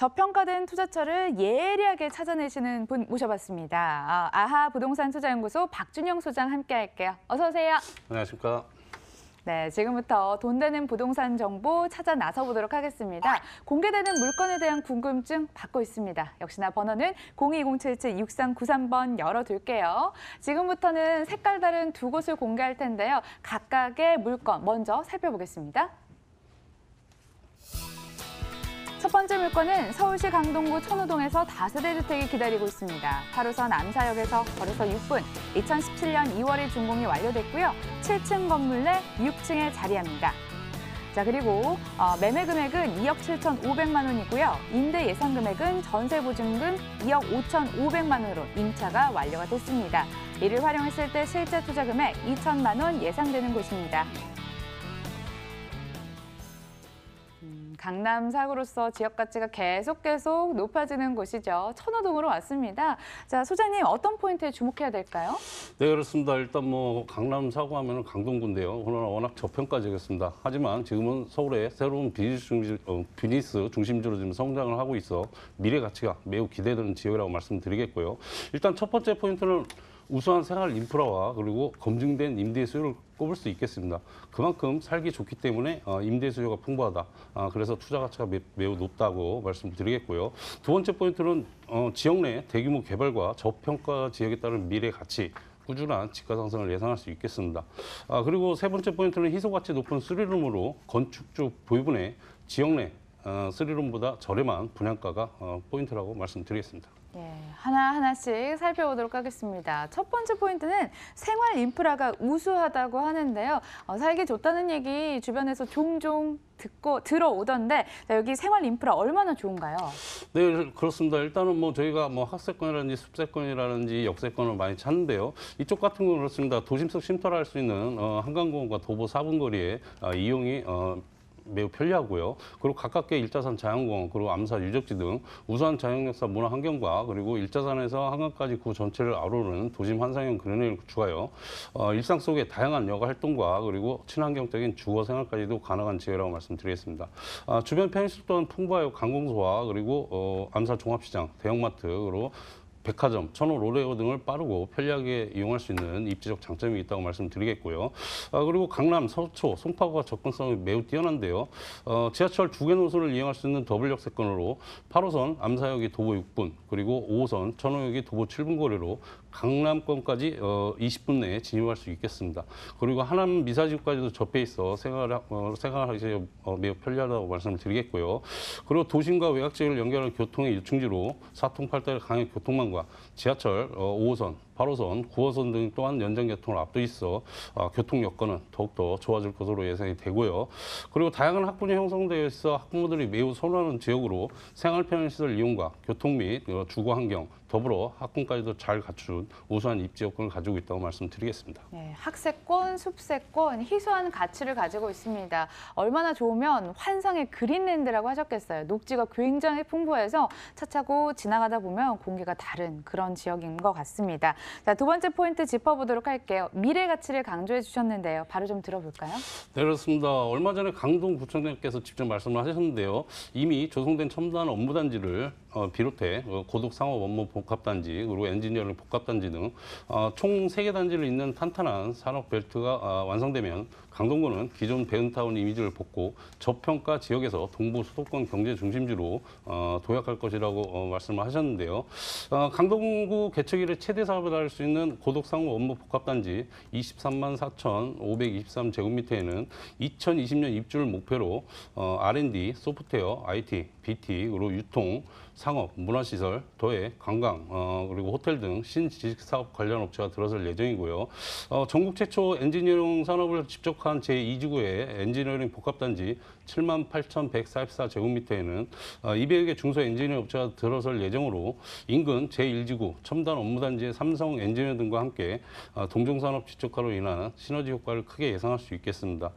저평가된 투자처를 예리하게 찾아내시는 분 모셔봤습니다. 어, 아하 부동산 투자연구소 박준영 소장 함께할게요. 어서 오세요. 안녕하십니까. 네, 지금부터 돈 되는 부동산 정보 찾아 나서 보도록 하겠습니다. 공개되는 물건에 대한 궁금증 받고 있습니다. 역시나 번호는 02077-6393번 열어둘게요. 지금부터는 색깔 다른 두 곳을 공개할 텐데요. 각각의 물건 먼저 살펴보겠습니다. 첫 번째 물건은 서울시 강동구 천호동에서 다세대 주택이 기다리고 있습니다. 8호선 남사역에서 걸어서 6분, 2017년 2월에 준공이 완료됐고요. 7층 건물 내 6층에 자리합니다. 자 그리고 어, 매매 금액은 2억 7천5백만 원이고요. 임대 예상 금액은 전세 보증금 2억 5천5백만 원으로 임차가 완료가 됐습니다. 이를 활용했을 때 실제 투자 금액 2천만 원 예상되는 곳입니다. 강남 사구로서 지역 가치가 계속 계속 높아지는 곳이죠. 천호동으로 왔습니다. 자, 소장님 어떤 포인트에 주목해야 될까요? 네, 그렇습니다. 일단 뭐 강남 사구 하면은 강동구인데요. 그러나 워낙 저평가지겠습니다. 하지만 지금은 서울의 새로운 비즈니스, 중심, 어, 비즈니스 중심지로 지금 성장을 하고 있어 미래 가치가 매우 기대되는 지역이라고 말씀드리겠고요. 일단 첫 번째 포인트는 우수한 생활 인프라와 그리고 검증된 임대 수요를 꼽을 수 있겠습니다. 그만큼 살기 좋기 때문에 어, 임대 수요가 풍부하다. 아, 그래서 투자 가치가 매우 높다고 말씀드리겠고요. 두 번째 포인트는 어, 지역 내 대규모 개발과 저평가 지역에 따른 미래 가치 꾸준한 집가 상승을 예상할 수 있겠습니다. 아, 그리고 세 번째 포인트는 희소가치 높은 쓰리룸으로 건축주 부유분의 지역 내 어, 쓰리룸보다 저렴한 분양가가 포인트라고 말씀드리겠습니다. 예, 하나하나씩 살펴보도록 하겠습니다. 첫 번째 포인트는 생활 인프라가 우수하다고 하는데요. 어, 살기 좋다는 얘기 주변에서 종종 듣고 들어오던데 자, 여기 생활 인프라 얼마나 좋은가요? 네, 그렇습니다. 일단은 뭐 저희가 뭐 학세권이라든지 습세권이라든지 역세권을 많이 찾는데요. 이쪽 같은 경우 그렇습니다. 도심속 쉼터를 할 수 있는 어, 한강공원과 도보 4분 거리에 어, 이용이 어, 매우 편리하고요. 그리고 가깝게 일자산 자연공원, 그리고 암사 유적지 등 우수한 자연역사 문화 환경과 그리고 일자산에서 한강까지 구 전체를 아우르는 도심 환상형 그린을 추가하여 어, 일상 속의 다양한 여가 활동과 그리고 친환경적인 주거 생활까지도 가능한 지역이라고 말씀드리겠습니다. 아, 주변 편의시설 또 풍부하여 관공서와 그리고 어, 암사 종합시장, 대형마트, 그리고 백화점, 천호 로레오 등을 빠르고 편리하게 이용할 수 있는 입지적 장점이 있다고 말씀드리겠고요. 아, 그리고 강남, 서초, 송파구가 접근성이 매우 뛰어난데요. 어, 지하철 두개 노선을 이용할 수 있는 더블 역세권으로 8호선 암사역이 도보 6분, 그리고 5호선 천호역이 도보 7분 거리로 강남권까지 어, 20분 내에 진입할 수 있겠습니다. 그리고 하남 미사지구까지도 접해 있어 생활, 어, 생활하기 어, 매우 편리하다고 말씀을 드리겠고요. 그리고 도심과 외곽지역을 연결하는 교통의 일충지로 사통팔달 강의 교통망과 지하철 어, 5호선 8호선, 9호선 등 또한 연장 개통을 앞두고 있어 교통 여건은 더욱더 좋아질 것으로 예상이 되고요. 그리고 다양한 학군이 형성되어 있어 학부모들이 매우 선호하는 지역으로 생활편의시설 이용과 교통 및 어, 주거 환경, 더불어 학군까지도 잘 갖춘 우수한 입지 여건을 가지고 있다고 말씀드리겠습니다. 네, 학세권, 숲세권, 희소한 가치를 가지고 있습니다. 얼마나 좋으면 환상의 그린랜드라고 하셨겠어요. 녹지가 굉장히 풍부해서 차 차고 지나가다 보면 공기가 다른 그런 지역인 것 같습니다. 자, 두 번째 포인트 짚어보도록 할게요. 미래 가치를 강조해 주셨는데요. 바로 좀 들어볼까요? 네, 그렇습니다. 얼마 전에 강동구청장께서 직접 말씀을 하셨는데요. 이미 조성된 첨단 업무단지를 어, 비롯해 그 고독상업 업무 복합단지, 그리고 엔지니어링 복합단지 등총세개 어, 단지를 잇는 탄탄한 산업벨트가 어, 완성되면 강동구는 기존 배운타운 이미지를 벗고 저평가 지역에서 동부 수도권 경제 중심지로 어, 도약할 것이라고 어, 말씀을 하셨는데요. 어, 강동구 개척 일의 최대 사업을 할 수 있는 고덕상호 원목 복합단지 23만 4,523제곱미터에는 2020년 입주를 목표로 어, R&D, 소프트웨어, IT, BT로 유통, 상업, 문화시설, 도예, 관광, 어, 그리고 호텔 등 신지식사업 관련 업체가 들어설 예정이고요. 어, 전국 최초 엔지니어링 산업을 집적한 제2지구의 엔지니어링 복합단지 7만 8,144제곱미터에는 200여 개 중소 엔지니어 업체가 들어설 예정으로 인근 제1지구 첨단 업무단지의 삼성 엔지니어 등과 함께 어, 동종산업 지적화로 인한 시너지 효과를 크게 예상할 수 있겠습니다.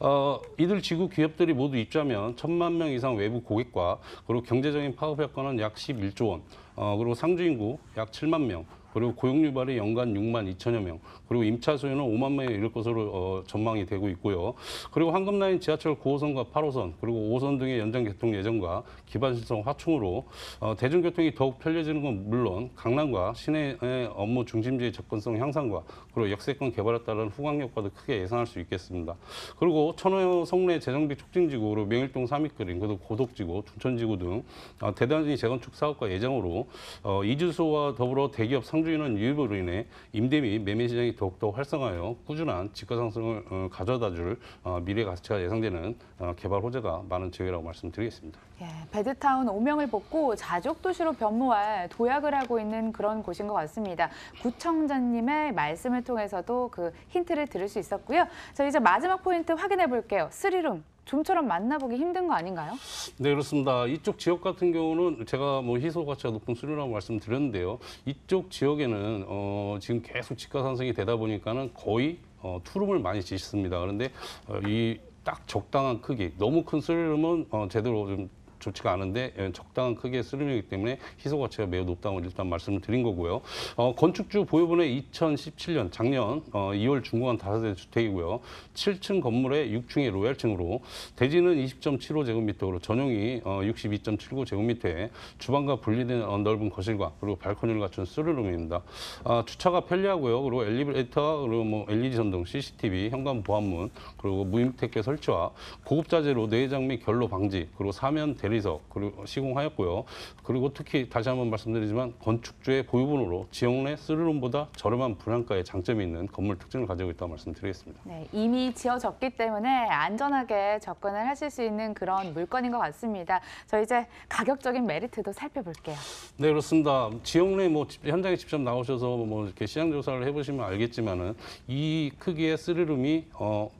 어, 이들 지구 기업들이 모두 입주하면 천만 명 이상 외부 고객과 그리고 경제적인 파급 효과는 약 11조 원, 어, 그리고 상주인구 약 7만 명, 그리고 고용유발이 연간 6만 2천여 명, 그리고 임차 수요는 5만 명에 이를 것으로 어, 전망이 되고 있고요. 그리고 황금라인 지하철 9호선과 8호선, 그리고 5호선 등의 연장 개통 예정과 기반 신청 확충으로 어, 대중교통이 더욱 편리해지는 건 물론 강남과 시내의 업무 중심지의 접근성 향상과 그리고 역세권 개발에 따른 후광 효과도 크게 예상할 수 있겠습니다. 그리고 천호 성내 재정비 촉진지구로 명일동 삼익그인 그리고 고덕지구, 둔천지구 등 어, 대단지 재건축 사업과 예정으로 어, 이주소와 더불어 대기업 상 상주인은 유입으로 인해 임대 및 매매 시장이 더욱더 활성화하여 꾸준한 집가 상승을 어, 가져다 줄 어, 미래 가치가 예상되는 어, 개발 호재가 많은 지역이라고 말씀드리겠습니다. 예, 베드타운 오명을 뽑고 자족도시로 변모할 도약을 하고 있는 그런 곳인 것 같습니다. 구청장님의 말씀을 통해서도 그 힌트를 들을 수 있었고요. 자, 이제 마지막 포인트 확인해 볼게요. 쓰룸 좀처럼 만나보기 힘든 거 아닌가요? 네, 그렇습니다. 이쪽 지역 같은 경우는 제가 뭐 희소 가치가 높은 수류라고 말씀드렸는데요. 이쪽 지역에는 어, 지금 계속 집값 상승이 되다 보니까는 거의 어, 투룸을 많이 짓습니다. 그런데 어, 이딱 적당한 크기, 너무 큰수류름은 어, 제대로 좀 좋지가 않은데 예, 적당한 크기의 쓰름이기 때문에 희소 가치가 매우 높다고 일단 말씀을 드린 거고요. 어, 건축주 보유분의 2017년 작년 어, 2월 중고한 다세대 주택이고요. 7층 건물의 6층이 로얄층으로 대지는 20.75제곱미터로 전용이 어, 62.79제곱미터에 주방과 분리된 어, 넓은 거실과 그리고 발코니를 갖춘 쓰르룸입니다. 아, 주차가 편리하고요. 그리고 엘리베이터 그리고 뭐 LED 전등, CCTV, 현관 보안문 그리고 무임택배 설치와 고급 자재로 내장 및 결로 방지 그리고 사면 대 대리석 그리고 시공하였고요. 그리고 특히 다시 한번 말씀드리지만 건축주의 보유분으로 지역 내 쓰리룸보다 저렴한 분양가의 장점이 있는 건물 특징을 가지고 있다고 말씀드리겠습니다. 네, 이미 지어졌기 때문에 안전하게 접근을 하실 수 있는 그런 물건인 것 같습니다. 저 이제 가격적인 메리트도 살펴볼게요. 네, 그렇습니다. 지역 내뭐 현장에 직접 나오셔서 뭐 이렇게 시장 조사를 해보시면 알겠지만은 이 크기의 쓰리룸이 어,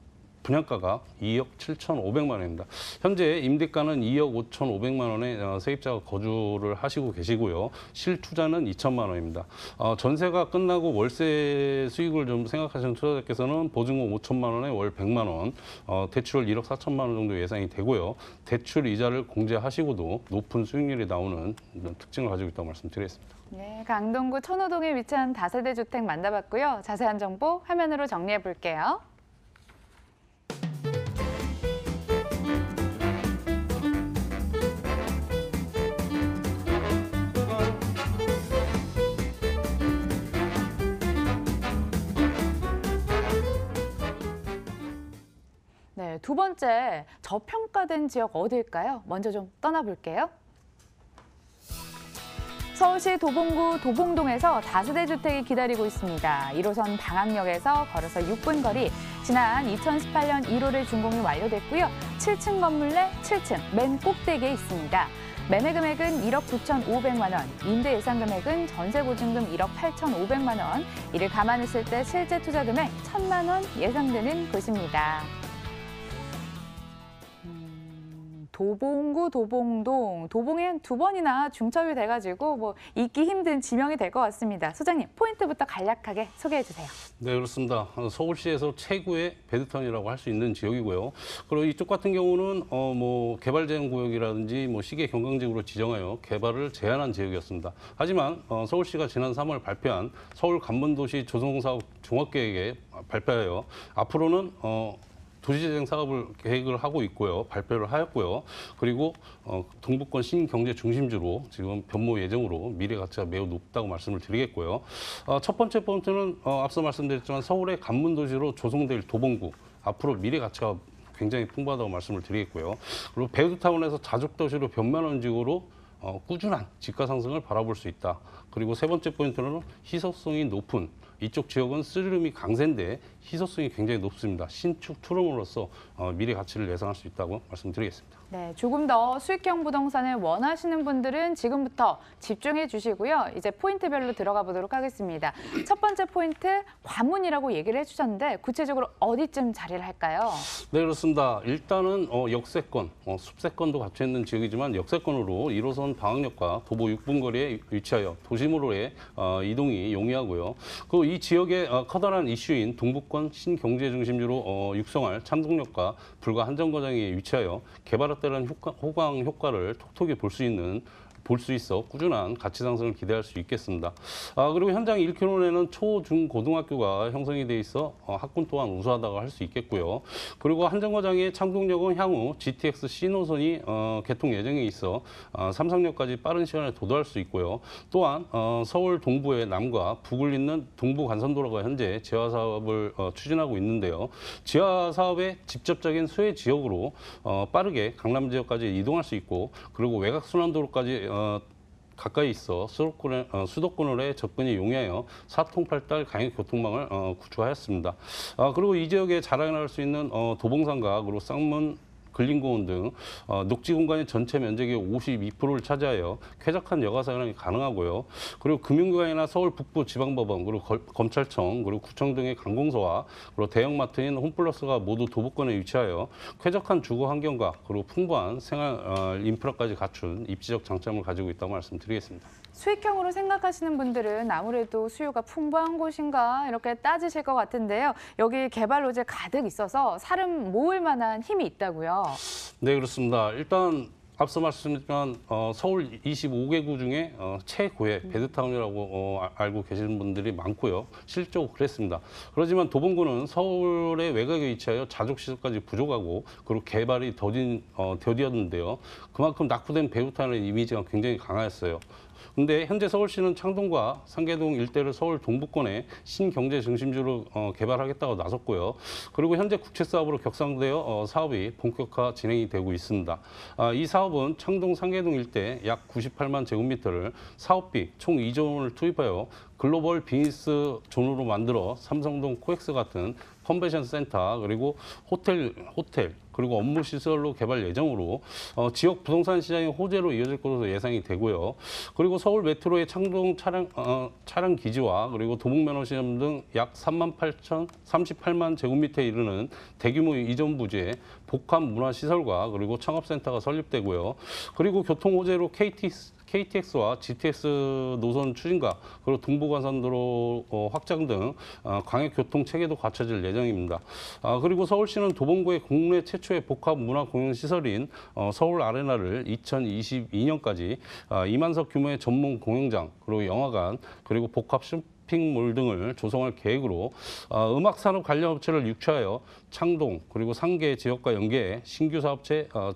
분양가가 2억 7,500만 원입니다. 현재 임대가는 2억 5,500만 원에 어, 세입자가 거주를 하시고 계시고요. 실투자는 2천만 원입니다. 어, 전세가 끝나고 월세 수익을 좀 생각하시는 투자자께서는 보증금 5천만 원에 월 100만 원, 어, 대출 1억 4천만 원 정도 예상이 되고요. 대출 이자를 공제하시고도 높은 수익률이 나오는 특징을 가지고 있다고 말씀드리겠습니다. 네, 강동구 천호동에 위치한 다세대 주택 만나봤고요. 자세한 정보 화면으로 정리해 볼게요. 네, 두 번째 저평가된 지역 어디일까요? 먼저 좀 떠나볼게요. 서울시 도봉구 도봉동에서 다세대 주택이 기다리고 있습니다. 1호선 방학역에서 걸어서 6분 거리, 지난 2018년 1호를 준공이 완료됐고요. 7층 건물 내 7층 맨 꼭대기에 있습니다. 매매 금액은 1억 9,500만 원, 임대 예상 금액은 전세 보증금 1억 8,500만 원, 이를 감안했을 때 실제 투자 금액 1천만 원 예상되는 곳입니다. 도봉구, 도봉동, 도봉에 두 번이나 중첩이 돼가지고 뭐 잊기 힘든 지명이 될 것 같습니다. 소장님 포인트부터 간략하게 소개해 주세요. 네 그렇습니다. 어, 서울시에서 최고의 베드턴이라고 할 수 있는 지역이고요. 그리고 이쪽 같은 경우는 어 뭐 개발제한 구역이라든지 뭐 시계 경강지구로 지정하여 개발을 제한한 지역이었습니다. 하지만 어 서울시가 지난 3월 발표한 서울 간문도시 조성사업 종합계획에 발표하여 앞으로는 어 도시재생 사업을 계획을 하고 있고요. 발표를 하였고요. 그리고 어, 동북권 신경제 중심지로 지금 변모 예정으로 미래 가치가 매우 높다고 말씀을 드리겠고요. 어, 첫 번째 포인트는 어, 앞서 말씀드렸지만 서울의 간문 도시로 조성될 도봉구 앞으로 미래 가치가 굉장히 풍부하다고 말씀을 드리겠고요. 그리고 배우타운에서 자족도시로 변만원직으로 어, 꾸준한 집가 상승을 바라볼 수 있다. 그리고 세 번째 포인트는 희석성이 높은 이쪽 지역은 쓰리름이 강세인데 희소성이 굉장히 높습니다. 신축 투룸으로서 어, 미래 가치를 예상할 수 있다고 말씀드리겠습니다. 네, 조금 더 수익형 부동산을 원하시는 분들은 지금부터 집중해 주시고요. 이제 포인트별로 들어가 보도록 하겠습니다. 첫 번째 포인트 과문이라고 얘기를 해주셨는데 구체적으로 어디쯤 자리를 할까요? 네, 그렇습니다. 일단은 어, 역세권, 어, 숲세권도 갖춰 있는 지역이지만 역세권으로 1호선 방학역과 도보 6분 거리에 위치하여 도심으로의 어, 이동이 용이하고요. 그이 지역의 어, 커다란 이슈인 동북권 신경제 중심지로 어, 육성할 참동력과 불가 한정 거장에 위치하여 개발에 따는 효과, 호강 효과를 톡톡히 볼 수 있는 볼수 있어 꾸준한 가치 상승을 기대할 수 있겠습니다. 아, 그리고 현장 1km에는 초, 중, 고등학교가 형성이 돼 있어 어, 학군 또한 우수하다고 할 수 있겠고요. 그리고 한정거장의 창동역은 향후 GTX C 노선이 어, 개통 예정에 있어 어, 삼성역까지 빠른 시간에 도달할 수 있고요. 또한 어, 서울 동부의 남과 북을 잇는 동부 간선도로가 현재 지하 사업을 어, 추진하고 있는데요. 지하 사업의 직접적인 수혜 지역으로 어, 빠르게 강남 지역까지 이동할 수 있고 그리고 외곽순환도로까지 어, 어, 가까이 있어 수도권에, 어, 수도권으로의 접근이 용이하여 사통팔달 강행 교통망을 어, 구축하였습니다. 아, 그리고 이 지역에 자랑할 수 있는 어, 도봉산과 그리고 쌍문 근린공원 등 어, 녹지 공간의 전체 면적의 52%를 차지하여 쾌적한 여가 사용이 가능하고요. 그리고 금융기관이나 서울 북부 지방법원 그리고 거, 검찰청 그리고 구청 등의 관공서와 그리고 대형마트인 홈플러스가 모두 도보권에 위치하여 쾌적한 주거 환경과 그리고 풍부한 생활 어, 인프라까지 갖춘 입지적 장점을 가지고 있다고 말씀드리겠습니다. 수익형으로 생각하시는 분들은 아무래도 수요가 풍부한 곳인가 이렇게 따지실 것 같은데요. 여기 개발 로제 가득 있어서 사람 모을 만한 힘이 있다고요. 네, 그렇습니다. 일단 앞서 말씀드렸지만 어, 서울 25개구 중에 어, 최고의 베드타운이라고 음. 어, 아, 알고 계시는 분들이 많고요. 실적으로 그랬습니다. 그렇지만 도봉구는 서울의 외곽에 위치하여 자족시설까지 부족하고 그리고 개발이 더딘, 어, 더디었는데요. 그만큼 낙후된 베드타운의 이미지가 굉장히 강하였어요. 근데 현재 서울시는 창동과 상계동 일대를 서울 동부권의 신경제 중심지로 어, 개발하겠다고 나섰고요. 그리고 현재 국채 사업으로 격상되어 어, 사업이 본격화 진행이 되고 있습니다. 아, 이 사업은 창동 상계동 일대 약 98만 제곱미터를 사업비 총 2조 원을 투입하여 글로벌 비니스 존으로 만들어 삼성동 코엑스 같은 컨벤션 센터 그리고 호텔 호텔 그리고 업무 시설로 개발 예정으로 어, 지역 부동산 시장의 호재로 이어질 것으로 예상이 되고요. 그리고 서울 메트로의 창동 차량 어, 차량 기지와 그리고 도봉면허 시험 등약 3만 8천 38만 제곱미터에 이르는 대규모 이전 부지에 복합 문화 시설과 그리고 창업센터가 설립되고요. 그리고 교통 호재로 k t KTX와 GTX 노선 추진과 그리고 동부간선도로 어, 확장 등 어, 광역교통 체계도 갖춰질 예정입니다. 아, 그리고 서울시는 도봉구의 국내 최초의 복합 문화 공연 시설인 어, 서울 아레나를 2022년까지 아, 만석 규모의 전문 공연장 그리고 영화관 그리고 복합 쇼핑몰 등을 조성할 계획으로 아, 음악산업 관련 업체를 육체하여 창동 그리고 상계 지역과 연계해 신규 사업체 어,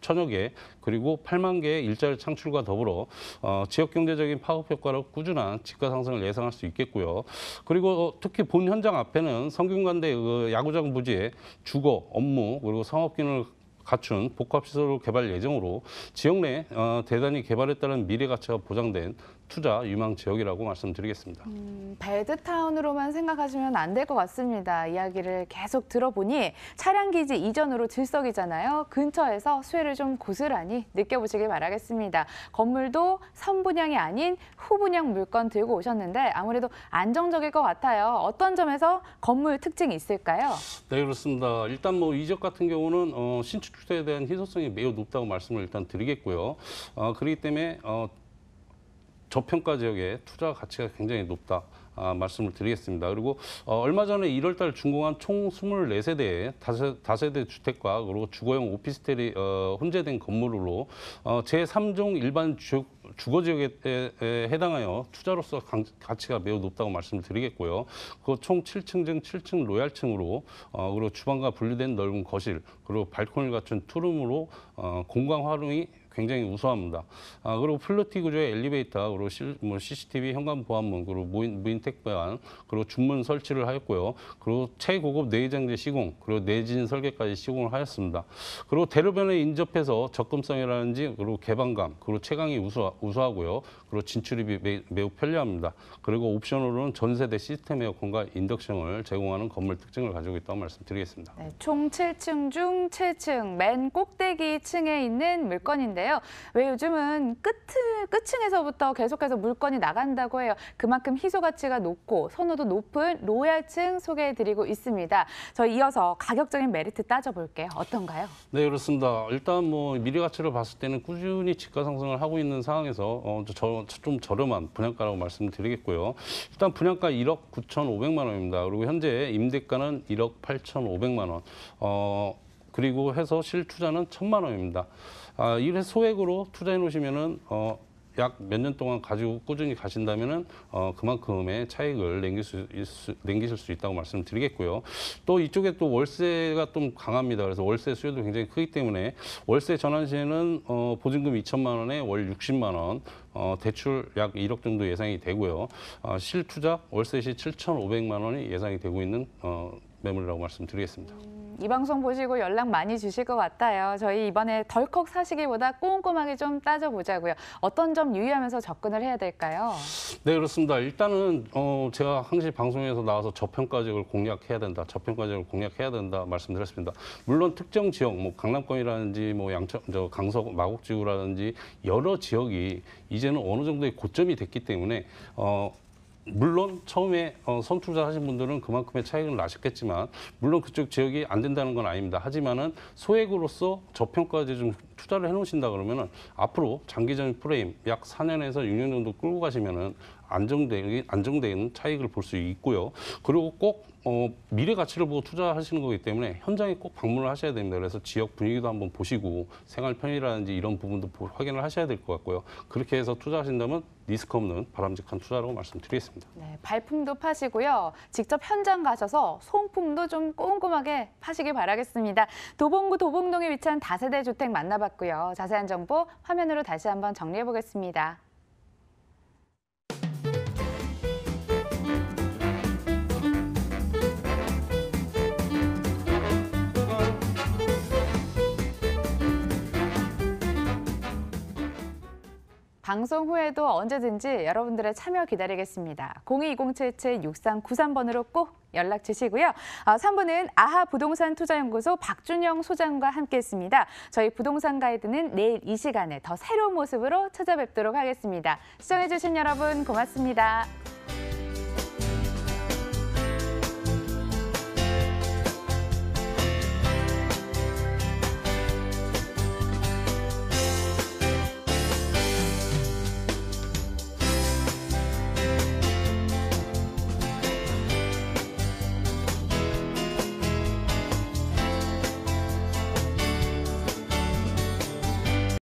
천여 개 그리고 8만 개의 일자리 창출과 더불어 어, 지역 경제적인 파급 효과로 꾸준한 집가 상승을 예상할 수 있겠고요. 그리고 어, 특히 본 현장 앞에는 성균관대 그 야구장 부지에 주거, 업무 그리고 상업 기능을 갖춘 복합시설 을 개발 예정으로 지역 내 어, 대단히 개발에 따른 미래 가치가 보장된 투자 유망 지역이라고 말씀드리겠습니다. 음, 배드타운으로만 생각하시면 안 될 것 같습니다. 이야기를 계속 들어보니 차량 기지 이전으로 질석이잖아요 근처에서 수혜를 좀 고스란히 느껴보시길 바라겠습니다. 건물도 선분양이 아닌 후분양 물건 들고 오셨는데 아무래도 안정적일 것 같아요. 어떤 점에서 건물 특징이 있을까요? 네, 그렇습니다. 일단 뭐 이적 같은 경우는 어, 신축주택에 대한 희소성이 매우 높다고 말씀을 일단 드리겠고요. 어, 그렇기 때문에 어, 저평가 지역에 투자 가치가 굉장히 높다. 아, 말씀을 드리겠습니다. 그리고 어, 얼마 전에 1월달 준공한 총 24세대의 다세, 대 주택과 그리고 주거용 오피스텔이 어, 혼재된 건물로 어, 제3종 일반 주, 주거 지역에 해당하여 투자로서 강, 가치가 매우 높다고 말씀을 드리겠고요. 그 총 7층 중 7층 로얄층으로 어, 그리고 주방과 분리된 넓은 거실 그리고 발코니를 갖춘 투룸으로 어, 공간 활용이 굉장히 우수합니다. 아, 그리고 플로티 구조의 엘리베이터, 그리고 시, 뭐 CCTV 현관 보안문, 그리고 무인, 무인 택배안, 그리고 중문 설치를 하였고요. 그리고 최고급 내장재 시공, 그리고 내진 설계까지 시공을 하였습니다. 그리고 대로변에 인접해서 접근성이라든지 그리고 개방감, 그리고 채광이 우수, 우수하고요. 그리고 진출입이 매, 매우 편리합니다. 그리고 옵션으로는 전세대 시스템 에어컨과 인덕션을 제공하는 건물 특징을 가지고 있다고 말씀드리겠습니다. 네, 총 7층 중 7층 맨 꼭대기 층에 있는 물건인데요. 있는데요. 왜 요즘은 끝을, 끝층에서부터 계속해서 물건이 나간다고 해요. 그만큼 희소 가치가 높고 선호도 높은 로얄층 소개해드리고 있습니다. 저희 이어서 가격적인 메리트 따져볼게요. 어떤가요? 네, 그렇습니다. 일단 뭐 미래 가치를 봤을 때는 꾸준히 집가 상승을 하고 있는 상황에서 어, 저, 좀 저렴한 분양가라고 말씀드리겠고요. 을 일단 분양가 1억 9,500만 원입니다. 그리고 현재 임대가는 1억 8,500만 원. 어, 그리고 해서 실투자는 천만 원입니다. 아, 이런 소액으로 투자해 놓으시면은 어, 약 몇 년 동안 가지고 꾸준히 가신다면은 어, 그만큼의 차익을 남길 수, 수, 남기실 수 있다고 말씀드리겠고요. 또 이쪽에 또 월세가 좀 강합니다. 그래서 월세 수요도 굉장히 크기 때문에 월세 전환 시에는 어, 보증금 2천만 원에 월 60만 원, 어, 대출 약 1억 정도 예상이 되고요. 어, 실투자 월세 시 7,500만 원이 예상이 되고 있는 어, 매물이라고 말씀드리겠습니다. 이 방송 보시고 연락 많이 주실 것 같아요. 저희 이번에 덜컥 사시기보다 꼼꼼하게 좀 따져보자고요. 어떤 점 유의하면서 접근을 해야 될까요? 네, 그렇습니다. 일단은 어, 제가 항시 방송에서 나와서 저평가직을 공략해야 된다. 저평가직을 공략해야 된다 말씀드렸습니다. 물론 특정 지역, 뭐 강남권이라든지 뭐 양천, 저 강서 마곡지구라든지 여러 지역이 이제는 어느 정도의 고점이 됐기 때문에 어, 물론 처음에 어, 선투자 하신 분들은 그만큼의 차익을 나셨겠지만 물론 그쪽 지역이 안 된다는 건 아닙니다. 하지만은 소액으로서 저평가제 좀 투자를 해놓으신다 그러면은 앞으로 장기적인 프레임 약 4년에서 6년 정도 끌고 가시면은 안정된 안정된 차익을 볼 수 있고요. 그리고 꼭 어, 미래 가치를 보고 투자하시는 거기 때문에 현장에 꼭 방문을 하셔야 됩니다. 그래서 지역 분위기도 한번 보시고 생활 편의라든지 이런 부분도 확인을 하셔야 될 것 같고요. 그렇게 해서 투자하신다면 리스크 없는 바람직한 투자라고 말씀드리겠습니다. 네, 발품도 파시고요. 직접 현장 가셔서 소품도 좀 꼼꼼하게 파시길 바라겠습니다. 도봉구 도봉동에 위치한 다세대 주택 만나봤고요. 자세한 정보 화면으로 다시 한번 정리해 보겠습니다. 방송 후에도 언제든지 여러분들의 참여 기다리겠습니다. 02077-6393번으로 꼭 연락 주시고요. 3부는 어, 아하 부동산 투자연구소 박준영 소장과 함께했습니다. 저희 부동산 가이드는 내일 이 시간에 더 새로운 모습으로 찾아뵙도록 하겠습니다. 시청해주신 여러분 고맙습니다.